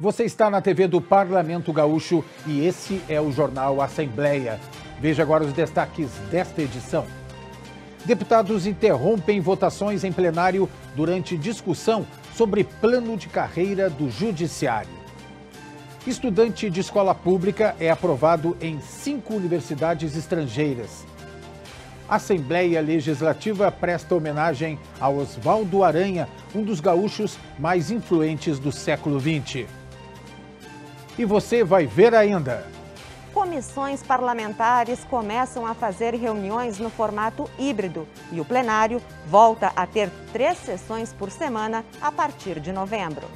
Você está na TV do Parlamento Gaúcho e esse é o jornal Assembleia. Veja agora os destaques desta edição. Deputados interrompem votações em plenário durante discussão sobre plano de carreira do Judiciário. Estudante de escola pública é aprovado em cinco universidades estrangeiras. Assembleia Legislativa presta homenagem a Oswaldo Aranha, um dos gaúchos mais influentes do século XX e você vai ver ainda. Comissões parlamentares começam a fazer reuniões no formato híbrido e o plenário volta a ter três sessões por semana a partir de novembro.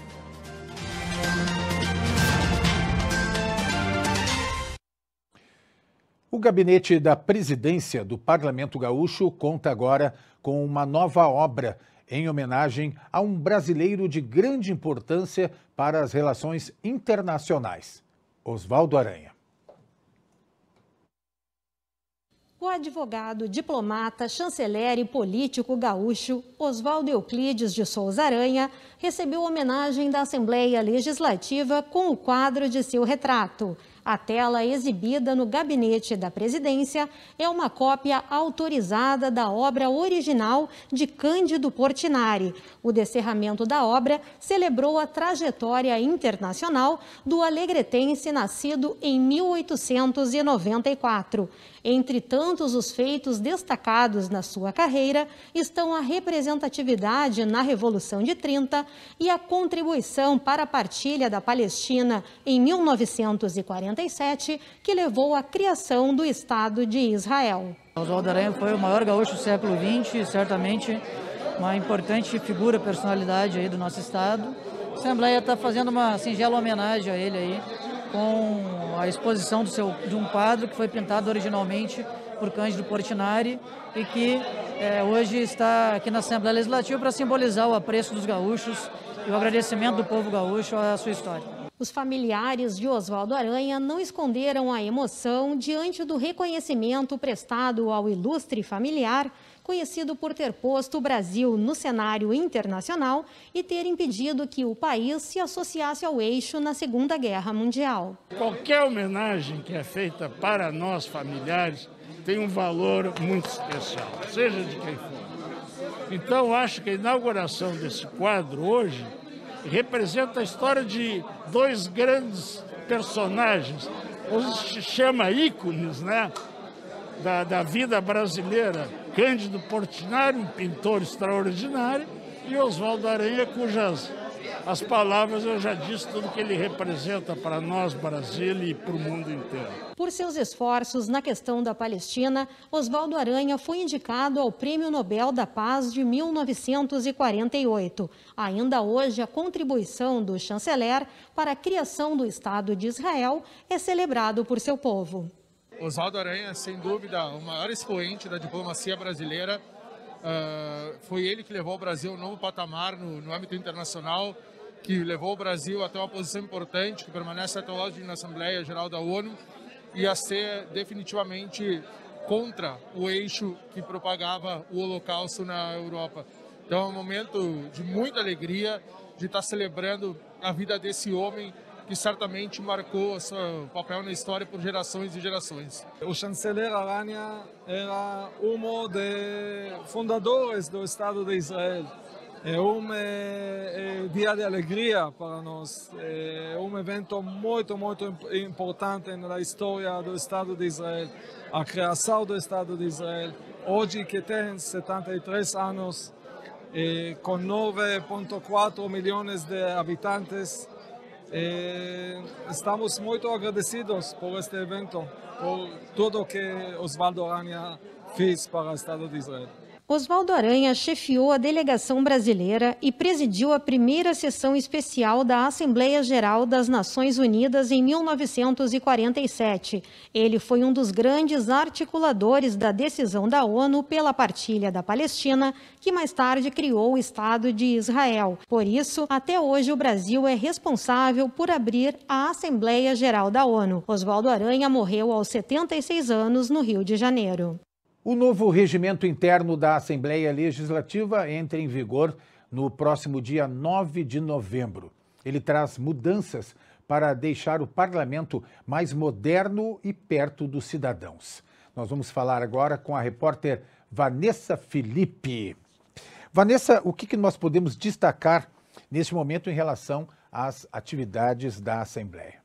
O gabinete da presidência do Parlamento Gaúcho conta agora com uma nova obra em homenagem a um brasileiro de grande importância para as relações internacionais, Oswaldo Aranha. O advogado, diplomata, chanceler e político gaúcho Oswaldo Euclides de Souza Aranha recebeu homenagem da Assembleia Legislativa com o quadro de seu retrato. A tela exibida no gabinete da presidência é uma cópia autorizada da obra original de Cândido Portinari. O descerramento da obra celebrou a trajetória internacional do alegretense nascido em 1894. Entre tantos os feitos destacados na sua carreira estão a representatividade na Revolução de 30 e a contribuição para a partilha da Palestina em 1947, que levou à criação do Estado de Israel. Oswaldo Aranha foi o maior gaúcho do século XX, certamente uma importante figura, personalidade aí do nosso Estado. A Assembleia está fazendo uma singela homenagem a ele aí, com a exposição do seu, de um quadro que foi pintado originalmente por Cândido Portinari e que é, hoje está aqui na Assembleia Legislativa para simbolizar o apreço dos gaúchos e o agradecimento do povo gaúcho à sua história. Os familiares de Oswaldo Aranha não esconderam a emoção diante do reconhecimento prestado ao ilustre familiar conhecido por ter posto o Brasil no cenário internacional e ter impedido que o país se associasse ao eixo na Segunda Guerra Mundial. Qualquer homenagem que é feita para nós familiares tem um valor muito especial, seja de quem for. Então, acho que a inauguração desse quadro hoje representa a história de dois grandes personagens, os chama ícones, né? da, da vida brasileira, Cândido Portinari, um pintor extraordinário, e Oswaldo Aranha, cujas as palavras eu já disse tudo que ele representa para nós, Brasil e para o mundo inteiro. Por seus esforços na questão da Palestina, Oswaldo Aranha foi indicado ao Prêmio Nobel da Paz de 1948. Ainda hoje, a contribuição do chanceler para a criação do Estado de Israel é celebrado por seu povo. Oswaldo Aranha, sem dúvida, o maior expoente da diplomacia brasileira. Uh, foi ele que levou o Brasil a um novo patamar no, no âmbito internacional, que levou o Brasil até uma posição importante, que permanece até hoje na Assembleia Geral da ONU, e a ser definitivamente contra o eixo que propagava o Holocausto na Europa. Então é um momento de muita alegria de estar celebrando a vida desse homem que certamente marcou seu papel na história por gerações e gerações. O chanceler Arania era um dos fundadores do Estado de Israel. É um é, é, dia de alegria para nós, é um evento muito, muito importante na história do Estado de Israel, a criação do Estado de Israel, hoje que tem 73 anos, é, com 9,4 milhões de habitantes, estamos muito agradecidos por este evento, por tudo que Osvaldo Aranha fez para o Estado de Israel. Oswaldo Aranha chefiou a delegação brasileira e presidiu a primeira sessão especial da Assembleia Geral das Nações Unidas em 1947. Ele foi um dos grandes articuladores da decisão da ONU pela partilha da Palestina, que mais tarde criou o Estado de Israel. Por isso, até hoje o Brasil é responsável por abrir a Assembleia Geral da ONU. Oswaldo Aranha morreu aos 76 anos no Rio de Janeiro. O novo regimento interno da Assembleia Legislativa entra em vigor no próximo dia 9 de novembro. Ele traz mudanças para deixar o parlamento mais moderno e perto dos cidadãos. Nós vamos falar agora com a repórter Vanessa Felipe. Vanessa, o que, nós podemos destacar neste momento em relação às atividades da Assembleia?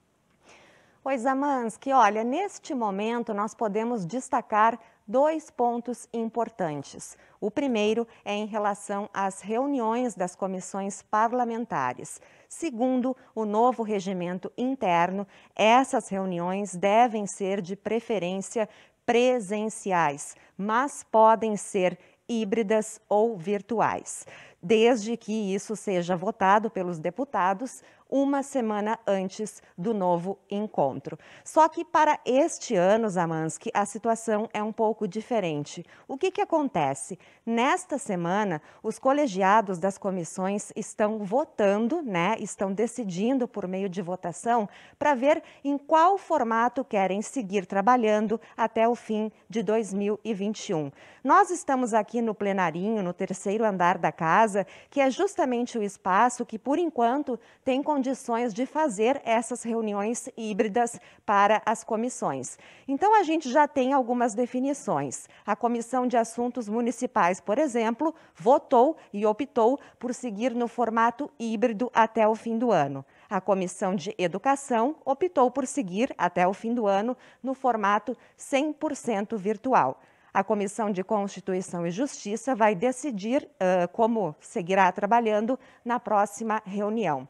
Pois, Amansky, olha, neste momento nós podemos destacar dois pontos importantes. O primeiro é em relação às reuniões das comissões parlamentares. Segundo o novo regimento interno, essas reuniões devem ser de preferência presenciais, mas podem ser híbridas ou virtuais, desde que isso seja votado pelos deputados uma semana antes do novo encontro. Só que para este ano, Zamansky, a situação é um pouco diferente. O que, que acontece? Nesta semana, os colegiados das comissões estão votando, né? Estão decidindo por meio de votação para ver em qual formato querem seguir trabalhando até o fim de 2021. Nós estamos aqui no plenarinho, no terceiro andar da casa, que é justamente o espaço que, por enquanto, tem condições de fazer essas reuniões híbridas para as comissões. Então, a gente já tem algumas definições. A Comissão de Assuntos Municipais, por exemplo, votou e optou por seguir no formato híbrido até o fim do ano. A Comissão de Educação optou por seguir até o fim do ano no formato 100% virtual. A Comissão de Constituição e Justiça vai decidir uh, como seguirá trabalhando na próxima reunião.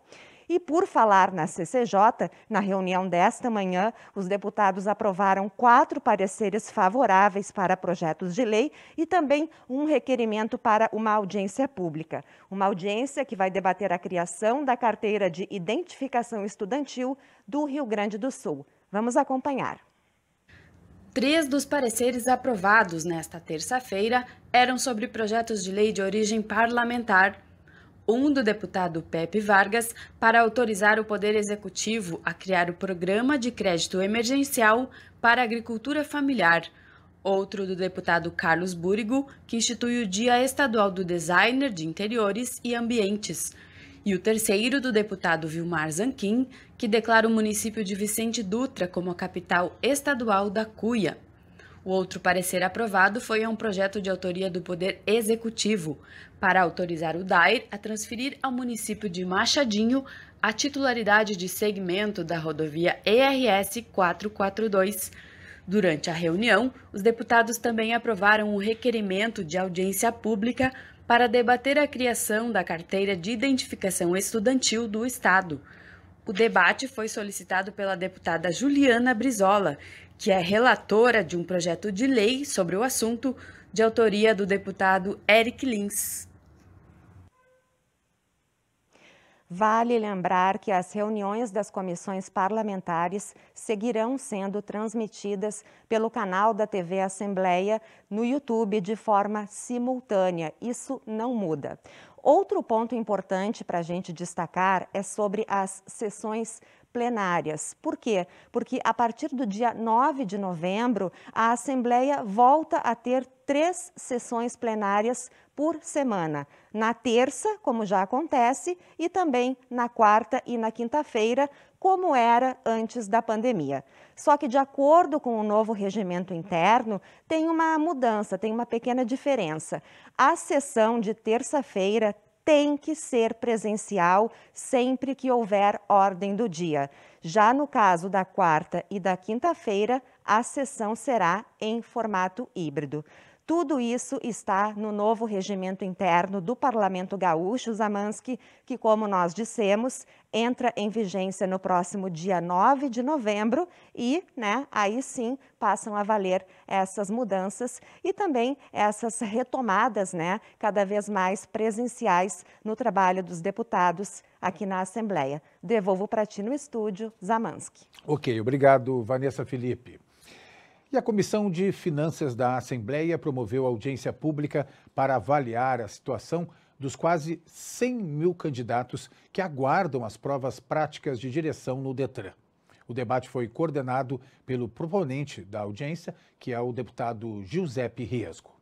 E por falar na CCJ, na reunião desta manhã, os deputados aprovaram quatro pareceres favoráveis para projetos de lei e também um requerimento para uma audiência pública. Uma audiência que vai debater a criação da carteira de identificação estudantil do Rio Grande do Sul. Vamos acompanhar. Três dos pareceres aprovados nesta terça-feira eram sobre projetos de lei de origem parlamentar um do deputado Pepe Vargas para autorizar o Poder Executivo a criar o Programa de Crédito Emergencial para Agricultura Familiar. Outro do deputado Carlos Búrigo, que institui o Dia Estadual do Designer de Interiores e Ambientes. E o terceiro do deputado Vilmar Zanquim, que declara o município de Vicente Dutra como a capital estadual da Cuia. O outro parecer aprovado foi um projeto de autoria do Poder Executivo para autorizar o DAIR a transferir ao município de Machadinho a titularidade de segmento da rodovia ERS 442. Durante a reunião, os deputados também aprovaram o requerimento de audiência pública para debater a criação da carteira de identificação estudantil do Estado. O debate foi solicitado pela deputada Juliana Brizola, que é relatora de um projeto de lei sobre o assunto, de autoria do deputado Eric Lins. Vale lembrar que as reuniões das comissões parlamentares seguirão sendo transmitidas pelo canal da TV Assembleia no YouTube de forma simultânea. Isso não muda. Outro ponto importante para a gente destacar é sobre as sessões plenárias. Por quê? Porque a partir do dia 9 de novembro, a Assembleia volta a ter três sessões plenárias por semana. Na terça, como já acontece, e também na quarta e na quinta-feira, como era antes da pandemia. Só que, de acordo com o novo regimento interno, tem uma mudança, tem uma pequena diferença. A sessão de terça-feira tem que ser presencial sempre que houver ordem do dia. Já no caso da quarta e da quinta-feira, a sessão será em formato híbrido. Tudo isso está no novo regimento interno do Parlamento Gaúcho, Zamansky, que, como nós dissemos, entra em vigência no próximo dia 9 de novembro e, né, aí sim passam a valer essas mudanças e também essas retomadas, né, cada vez mais presenciais no trabalho dos deputados aqui na Assembleia. Devolvo para ti no estúdio, Zamansky. Ok, obrigado, Vanessa Felipe. E a Comissão de Finanças da Assembleia promoveu audiência pública para avaliar a situação dos quase 100 mil candidatos que aguardam as provas práticas de direção no Detran. O debate foi coordenado pelo proponente da audiência, que é o deputado Giuseppe Riesgo.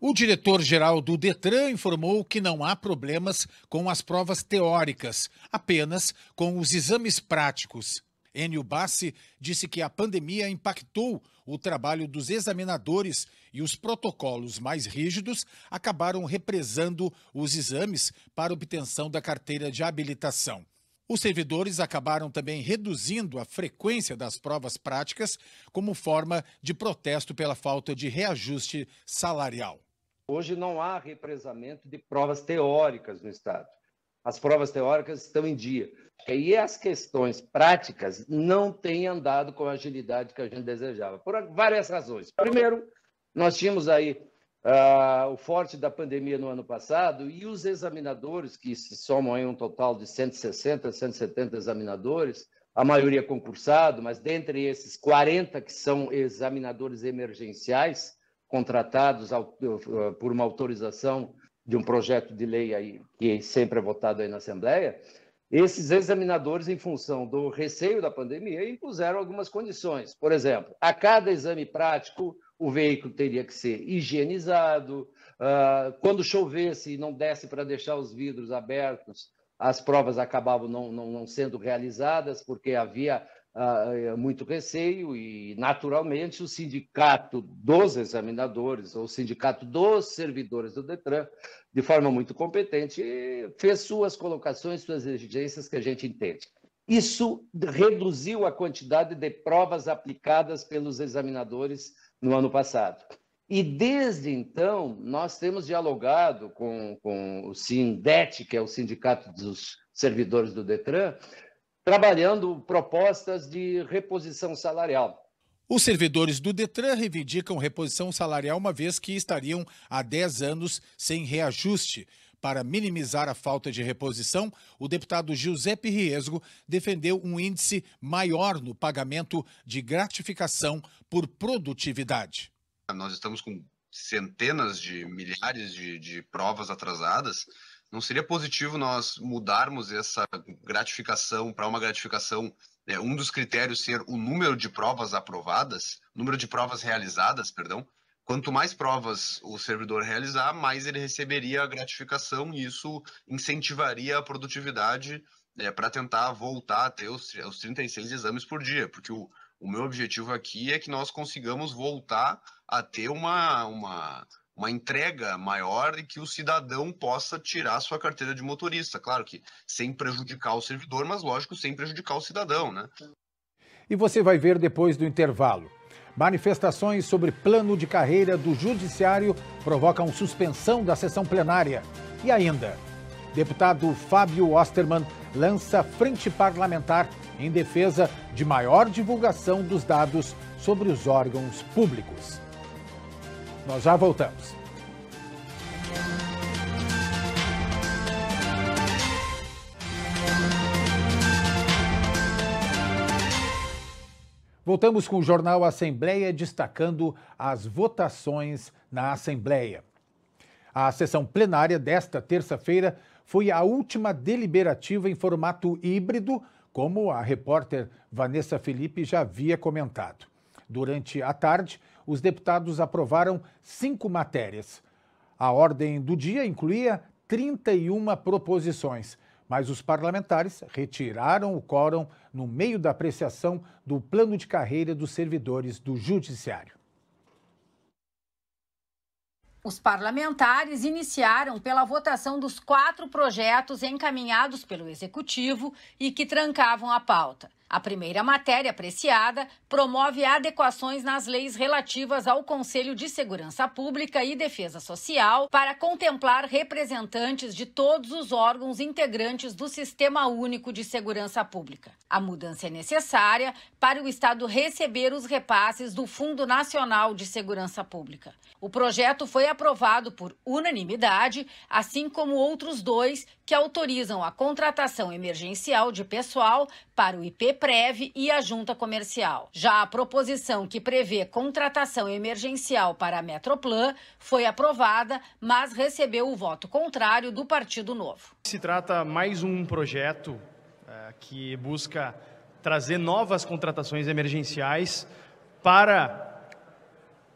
O diretor-geral do Detran informou que não há problemas com as provas teóricas, apenas com os exames práticos. Enio Bassi disse que a pandemia impactou o trabalho dos examinadores e os protocolos mais rígidos acabaram represando os exames para obtenção da carteira de habilitação. Os servidores acabaram também reduzindo a frequência das provas práticas como forma de protesto pela falta de reajuste salarial. Hoje não há represamento de provas teóricas no Estado. As provas teóricas estão em dia e as questões práticas não têm andado com a agilidade que a gente desejava, por várias razões. Primeiro, nós tínhamos aí uh, o forte da pandemia no ano passado e os examinadores, que se somam em um total de 160, 170 examinadores, a maioria concursado, mas dentre esses 40 que são examinadores emergenciais, contratados ah, por uma autorização de um projeto de lei aí, que sempre é votado aí na Assembleia, esses examinadores, em função do receio da pandemia, impuseram algumas condições. Por exemplo, a cada exame prático, o veículo teria que ser higienizado. Ah, quando chovesse e não desse para deixar os vidros abertos, as provas acabavam não, não, não sendo realizadas, porque havia ah, eh, muito receio e, naturalmente, o sindicato dos examinadores ou o sindicato dos servidores do Detran, de forma muito competente, fez suas colocações, suas exigências que a gente entende. Isso reduziu a quantidade de provas aplicadas pelos examinadores no ano passado. E desde então, nós temos dialogado com, com o SINDET, que é o Sindicato dos Servidores do Detran, trabalhando propostas de reposição salarial. Os servidores do Detran reivindicam reposição salarial, uma vez que estariam há 10 anos sem reajuste. Para minimizar a falta de reposição, o deputado Giuseppe Riesgo defendeu um índice maior no pagamento de gratificação por produtividade. Nós estamos com centenas de milhares de, de provas atrasadas não seria positivo nós mudarmos essa gratificação para uma gratificação, né, um dos critérios ser o número de provas aprovadas, número de provas realizadas, perdão. Quanto mais provas o servidor realizar, mais ele receberia a gratificação e isso incentivaria a produtividade né, para tentar voltar a ter os, os 36 exames por dia, porque o, o meu objetivo aqui é que nós consigamos voltar a ter uma, uma uma entrega maior e que o cidadão possa tirar sua carteira de motorista. Claro que sem prejudicar o servidor, mas lógico, sem prejudicar o cidadão, né? E você vai ver depois do intervalo. Manifestações sobre plano de carreira do judiciário provocam suspensão da sessão plenária. E ainda, deputado Fábio Osterman lança frente parlamentar em defesa de maior divulgação dos dados sobre os órgãos públicos. Nós já voltamos. Voltamos com o jornal Assembleia destacando as votações na Assembleia. A sessão plenária desta terça-feira foi a última deliberativa em formato híbrido, como a repórter Vanessa Felipe já havia comentado. Durante a tarde, os deputados aprovaram cinco matérias. A ordem do dia incluía 31 proposições, mas os parlamentares retiraram o quórum no meio da apreciação do plano de carreira dos servidores do Judiciário. Os parlamentares iniciaram pela votação dos quatro projetos encaminhados pelo Executivo e que trancavam a pauta. A primeira matéria apreciada promove adequações nas leis relativas ao Conselho de Segurança Pública e Defesa Social para contemplar representantes de todos os órgãos integrantes do Sistema Único de Segurança Pública. A mudança é necessária para o Estado receber os repasses do Fundo Nacional de Segurança Pública. O projeto foi aprovado por unanimidade, assim como outros dois que autorizam a contratação emergencial de pessoal para o IP Prev e a junta comercial. Já a proposição que prevê contratação emergencial para a Metroplan foi aprovada, mas recebeu o voto contrário do Partido Novo. Se trata mais um projeto eh, que busca trazer novas contratações emergenciais para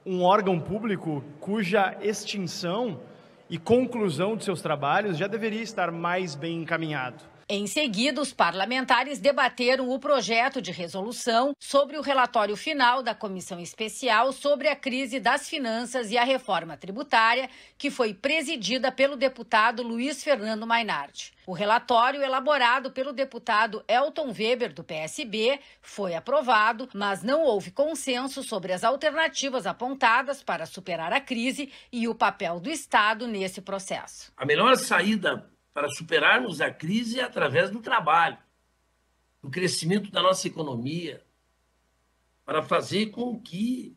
um órgão público cuja extinção e conclusão de seus trabalhos já deveria estar mais bem encaminhado. Em seguida, os parlamentares debateram o projeto de resolução sobre o relatório final da Comissão Especial sobre a crise das finanças e a reforma tributária, que foi presidida pelo deputado Luiz Fernando Mainardi. O relatório, elaborado pelo deputado Elton Weber, do PSB, foi aprovado, mas não houve consenso sobre as alternativas apontadas para superar a crise e o papel do Estado nesse processo. A melhor saída para superarmos a crise através do trabalho, do crescimento da nossa economia, para fazer com que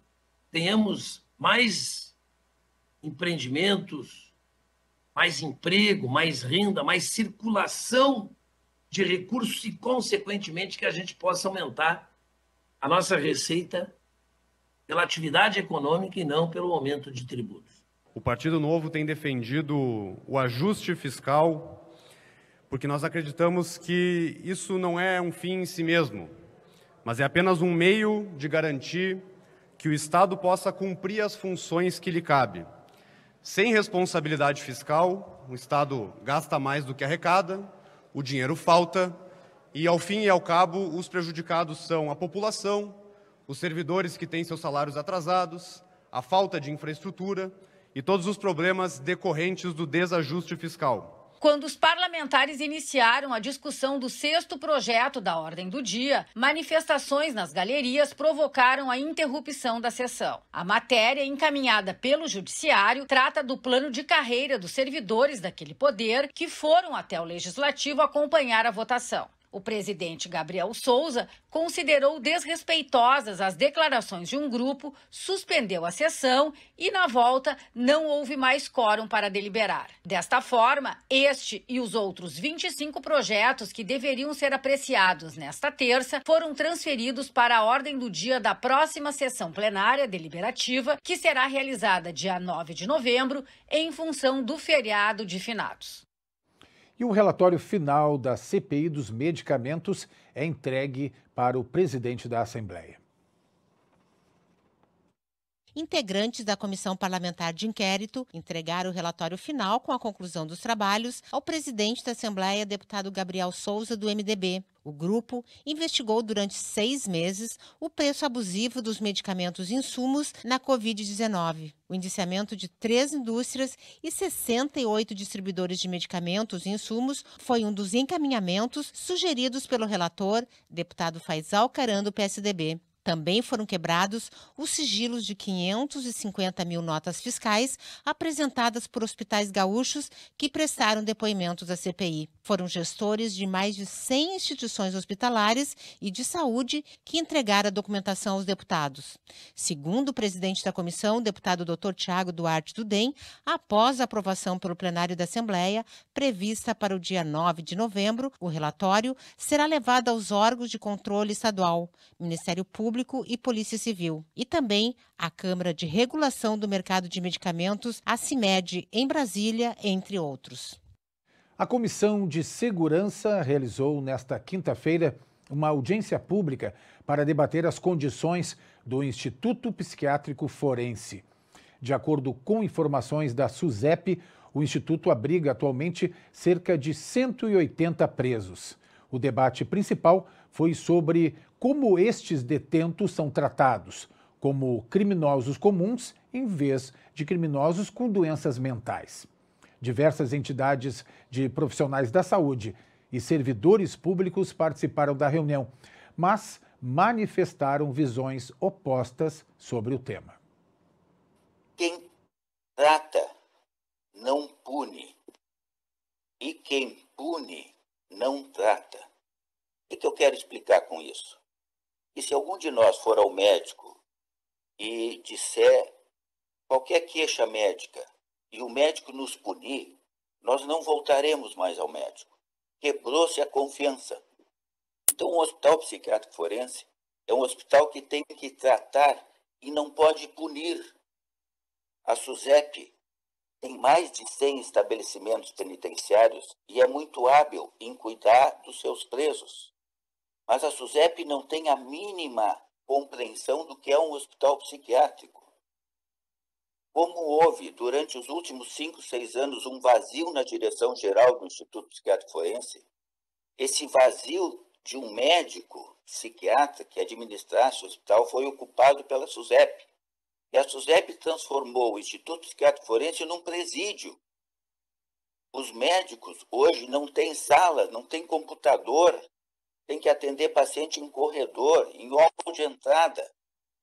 tenhamos mais empreendimentos, mais emprego, mais renda, mais circulação de recursos e, consequentemente, que a gente possa aumentar a nossa receita pela atividade econômica e não pelo aumento de tributos. O Partido Novo tem defendido o ajuste fiscal, porque nós acreditamos que isso não é um fim em si mesmo, mas é apenas um meio de garantir que o Estado possa cumprir as funções que lhe cabe. Sem responsabilidade fiscal, o Estado gasta mais do que arrecada, o dinheiro falta e, ao fim e ao cabo, os prejudicados são a população, os servidores que têm seus salários atrasados, a falta de infraestrutura e todos os problemas decorrentes do desajuste fiscal. Quando os parlamentares iniciaram a discussão do sexto projeto da ordem do dia, manifestações nas galerias provocaram a interrupção da sessão. A matéria, encaminhada pelo Judiciário, trata do plano de carreira dos servidores daquele poder que foram até o Legislativo acompanhar a votação. O presidente Gabriel Souza considerou desrespeitosas as declarações de um grupo, suspendeu a sessão e, na volta, não houve mais quórum para deliberar. Desta forma, este e os outros 25 projetos que deveriam ser apreciados nesta terça foram transferidos para a ordem do dia da próxima sessão plenária deliberativa, que será realizada dia 9 de novembro, em função do feriado de finados. E o relatório final da CPI dos medicamentos é entregue para o presidente da Assembleia. Integrantes da Comissão Parlamentar de Inquérito entregaram o relatório final com a conclusão dos trabalhos ao presidente da Assembleia, deputado Gabriel Souza, do MDB. O grupo investigou durante seis meses o preço abusivo dos medicamentos e insumos na Covid-19, o indiciamento de três indústrias e 68 distribuidores de medicamentos e insumos foi um dos encaminhamentos sugeridos pelo relator, deputado Faisal Carando do PSDB. Também foram quebrados os sigilos de 550 mil notas fiscais apresentadas por hospitais gaúchos que prestaram depoimentos à CPI. Foram gestores de mais de 100 instituições hospitalares e de saúde que entregaram a documentação aos deputados. Segundo o presidente da comissão, o deputado Dr. Tiago Duarte do DEM, após a aprovação pelo plenário da Assembleia, prevista para o dia 9 de novembro, o relatório será levado aos órgãos de controle estadual, Ministério Público Público e Polícia Civil. E também a Câmara de Regulação do Mercado de Medicamentos, a CIMED, em Brasília, entre outros. A Comissão de Segurança realizou nesta quinta-feira uma audiência pública para debater as condições do Instituto Psiquiátrico Forense. De acordo com informações da SUSEP, o Instituto abriga atualmente cerca de 180 presos. O debate principal foi sobre como estes detentos são tratados, como criminosos comuns em vez de criminosos com doenças mentais. Diversas entidades de profissionais da saúde e servidores públicos participaram da reunião, mas manifestaram visões opostas sobre o tema. Quem trata não pune. E quem pune não trata. O que eu quero explicar com isso? E se algum de nós for ao médico e disser qualquer queixa médica e o médico nos punir, nós não voltaremos mais ao médico. Quebrou-se a confiança. Então, o um hospital psiquiátrico forense é um hospital que tem que tratar e não pode punir. A SUSEP tem mais de 100 estabelecimentos penitenciários e é muito hábil em cuidar dos seus presos. Mas a SUSEP não tem a mínima compreensão do que é um hospital psiquiátrico. Como houve, durante os últimos cinco, seis anos, um vazio na direção geral do Instituto Psiquiátrico Forense, esse vazio de um médico psiquiatra que administrasse o hospital foi ocupado pela SUSEP. E a SUSEP transformou o Instituto Psiquiátrico Forense num presídio. Os médicos hoje não têm sala, não têm computador, tem que atender paciente em corredor, em óculos de entrada,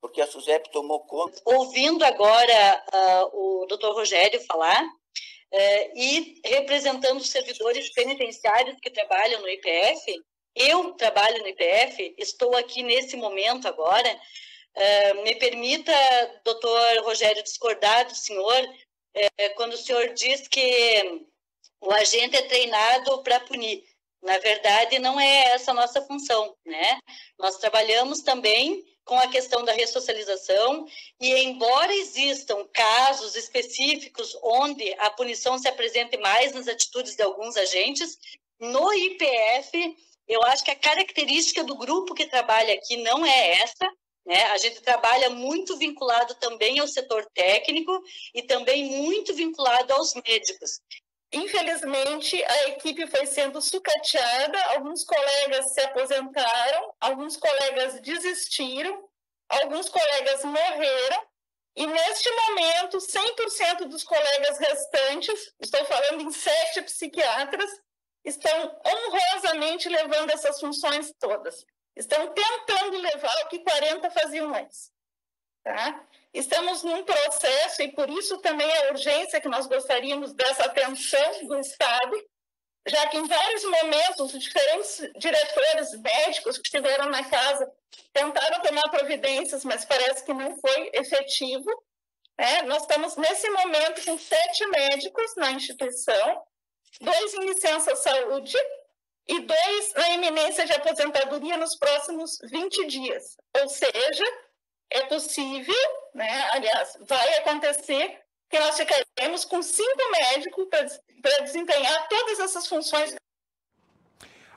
porque a SUSEP tomou conta. Ouvindo agora uh, o doutor Rogério falar, uh, e representando os servidores penitenciários que trabalham no IPF, eu trabalho no IPF, estou aqui nesse momento agora. Uh, me permita, doutor Rogério, discordar do senhor eh, quando o senhor diz que o agente é treinado para punir. Na verdade, não é essa a nossa função, né? Nós trabalhamos também com a questão da ressocialização e embora existam casos específicos onde a punição se apresente mais nas atitudes de alguns agentes, no IPF eu acho que a característica do grupo que trabalha aqui não é essa. Né? A gente trabalha muito vinculado também ao setor técnico e também muito vinculado aos médicos. Infelizmente, a equipe foi sendo sucateada, alguns colegas se aposentaram, alguns colegas desistiram, alguns colegas morreram, e neste momento, 100% dos colegas restantes, estou falando em sete psiquiatras, estão honrosamente levando essas funções todas. Estão tentando levar o que 40 faziam antes. Tá? Estamos num processo, e por isso também a urgência que nós gostaríamos dessa atenção do Estado, já que em vários momentos os diferentes diretores médicos que estiveram na casa tentaram tomar providências, mas parece que não foi efetivo. Né? Nós estamos nesse momento com sete médicos na instituição, dois em licença saúde e dois na iminência de aposentadoria nos próximos 20 dias. Ou seja, é possível, né? aliás, vai acontecer que nós ficaremos com cinco médicos para desempenhar todas essas funções.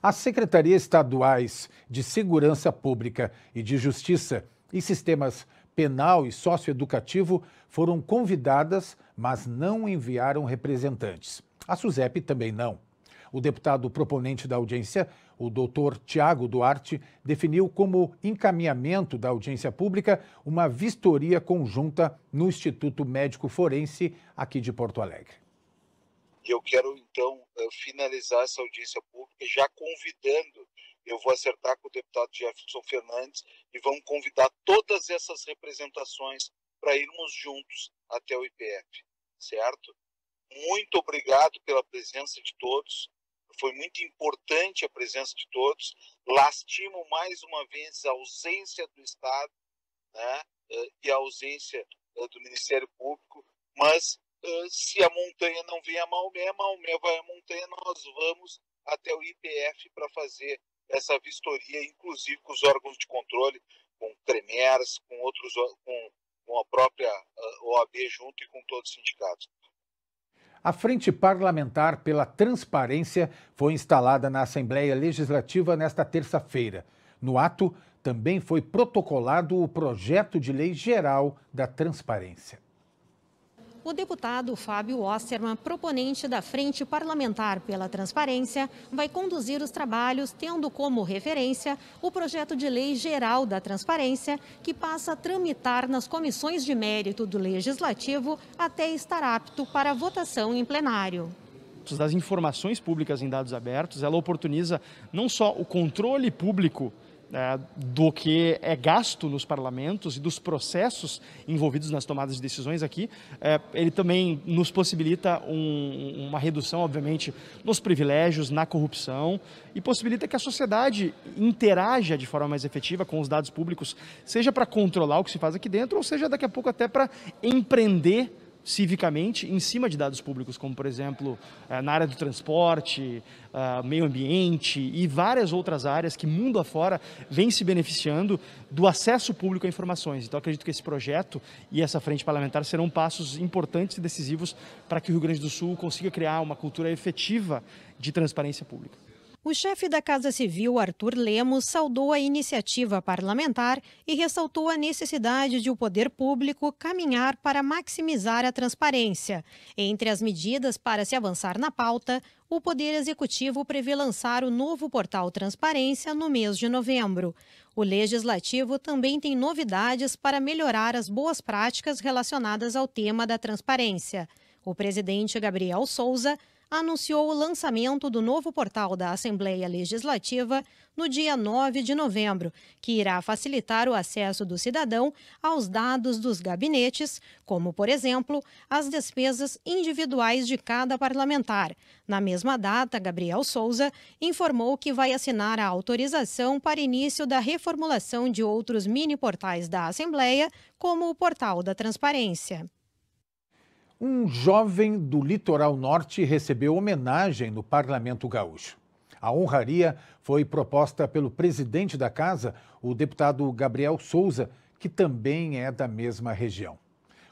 As secretarias estaduais de Segurança Pública e de Justiça e sistemas penal e socioeducativo foram convidadas, mas não enviaram representantes. A SUSEP também não. O deputado proponente da audiência, o doutor Tiago Duarte definiu como encaminhamento da audiência pública uma vistoria conjunta no Instituto Médico Forense aqui de Porto Alegre. E eu quero, então, eh, finalizar essa audiência pública já convidando eu vou acertar com o deputado Jefferson Fernandes e vamos convidar todas essas representações para irmos juntos até o IPF, certo? Muito obrigado pela presença de todos. Foi muito importante a presença de todos. Lastimo mais uma vez a ausência do Estado né, eh, e a ausência eh, do Ministério Público, mas eh, se a montanha não vem a Maomé, Maomé vai a montanha, nós vamos até o IPF para fazer essa vistoria, inclusive com os órgãos de controle, com CREMERS, com outros, com, com a própria OAB junto e com todos os sindicatos a Frente Parlamentar pela Transparência foi instalada na Assembleia Legislativa nesta terça-feira. No ato, também foi protocolado o projeto de lei geral da transparência. O deputado Fábio Osterman, proponente da Frente Parlamentar pela Transparência, vai conduzir os trabalhos tendo como referência o projeto de lei geral da transparência, que passa a tramitar nas comissões de mérito do Legislativo até estar apto para votação em plenário das informações públicas em dados abertos, ela oportuniza não só o controle público é, do que é gasto nos parlamentos e dos processos envolvidos nas tomadas de decisões aqui, é, ele também nos possibilita um, uma redução, obviamente, nos privilégios, na corrupção e possibilita que a sociedade interaja de forma mais efetiva com os dados públicos, seja para controlar o que se faz aqui dentro, ou seja daqui a pouco até para empreender civicamente em cima de dados públicos, como por exemplo eh, na área do transporte, eh, meio ambiente e várias outras áreas que mundo afora vem se beneficiando do acesso público a informações. Então acredito que esse projeto e essa frente parlamentar serão passos importantes e decisivos para que o Rio Grande do Sul consiga criar uma cultura efetiva de transparência pública. O chefe da Casa Civil, Arthur Lemos, saudou a iniciativa parlamentar e ressaltou a necessidade de o poder público caminhar para maximizar a transparência. Entre as medidas para se avançar na pauta, o Poder Executivo prevê lançar o novo portal Transparência no mês de novembro. O Legislativo também tem novidades para melhorar as boas práticas relacionadas ao tema da transparência. O presidente Gabriel Souza anunciou o lançamento do novo portal da Assembleia Legislativa no dia 9 de novembro, que irá facilitar o acesso do cidadão aos dados dos gabinetes, como, por exemplo, as despesas individuais de cada parlamentar. Na mesma data, Gabriel Souza informou que vai assinar a autorização para início da reformulação de outros mini portais da Assembleia, como o Portal da Transparência. Um jovem do litoral norte recebeu homenagem no Parlamento Gaúcho. A honraria foi proposta pelo presidente da casa, o deputado Gabriel Souza, que também é da mesma região.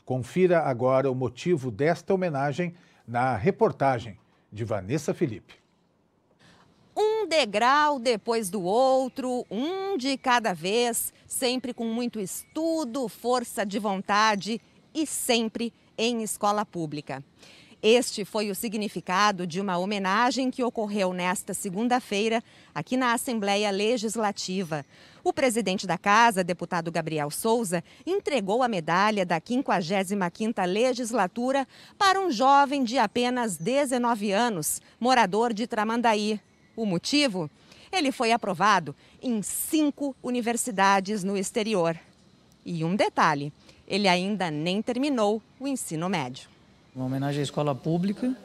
Confira agora o motivo desta homenagem na reportagem de Vanessa Felipe. Um degrau depois do outro, um de cada vez, sempre com muito estudo, força de vontade e sempre em escola pública. Este foi o significado de uma homenagem que ocorreu nesta segunda-feira aqui na Assembleia Legislativa. O presidente da casa, deputado Gabriel Souza, entregou a medalha da 55ª legislatura para um jovem de apenas 19 anos, morador de Tramandaí. O motivo? Ele foi aprovado em cinco universidades no exterior. E um detalhe: ele ainda nem terminou o ensino médio. Uma homenagem à escola pública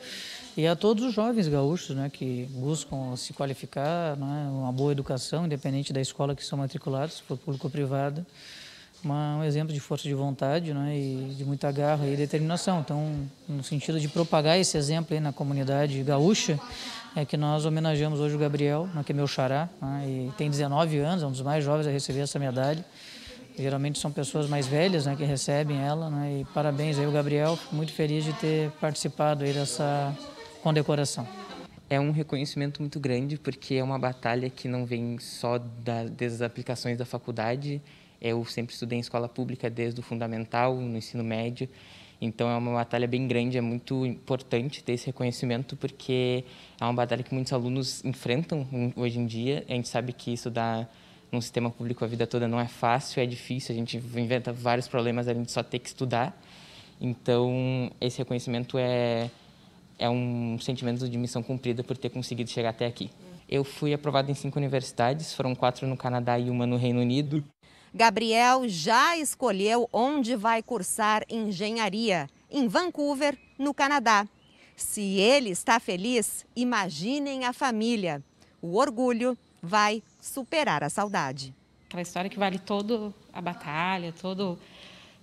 e a todos os jovens gaúchos né, que buscam se qualificar, né, uma boa educação, independente da escola que são matriculados, por público ou privada. Uma, um exemplo de força de vontade né, e de muita garra e determinação. Então, no sentido de propagar esse exemplo na comunidade gaúcha, é que nós homenageamos hoje o Gabriel, né, que é meu xará, né, e tem 19 anos, é um dos mais jovens a receber essa medalha. Geralmente são pessoas mais velhas né, que recebem ela. Né, e parabéns aí, o Gabriel. Muito feliz de ter participado aí dessa condecoração. É um reconhecimento muito grande, porque é uma batalha que não vem só da, das aplicações da faculdade. É, eu sempre estudei em escola pública desde o fundamental, no ensino médio. Então é uma batalha bem grande, é muito importante ter esse reconhecimento porque é uma batalha que muitos alunos enfrentam hum, hoje em dia. A gente sabe que isso dá num sistema público a vida toda não é fácil, é difícil, a gente inventa vários problemas, a gente só tem que estudar. Então, esse reconhecimento é, é um sentimento de missão cumprida por ter conseguido chegar até aqui. Eu fui aprovado em cinco universidades, foram quatro no Canadá e uma no Reino Unido. Gabriel já escolheu onde vai cursar engenharia, em Vancouver, no Canadá. Se ele está feliz, imaginem a família. O orgulho vai superar a saudade. Aquela história que vale toda a batalha, todo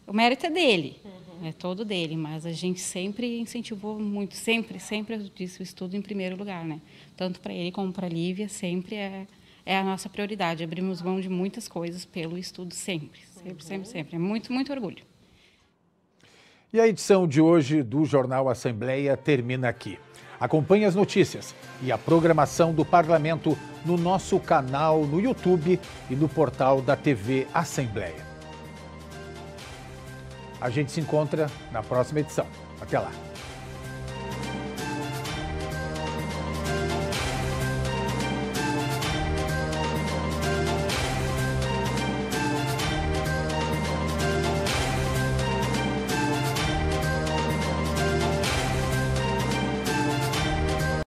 o mérito é dele, uhum. é todo dele, mas a gente sempre incentivou muito, sempre, sempre eu disse o estudo em primeiro lugar, né? Tanto para ele como para a Lívia, sempre é, é a nossa prioridade. Abrimos mão de muitas coisas pelo estudo sempre, sempre, uhum. sempre, sempre. É muito, muito orgulho. E a edição de hoje do Jornal Assembleia termina aqui. Acompanhe as notícias e a programação do Parlamento no nosso canal no YouTube e no portal da TV Assembleia. A gente se encontra na próxima edição. Até lá!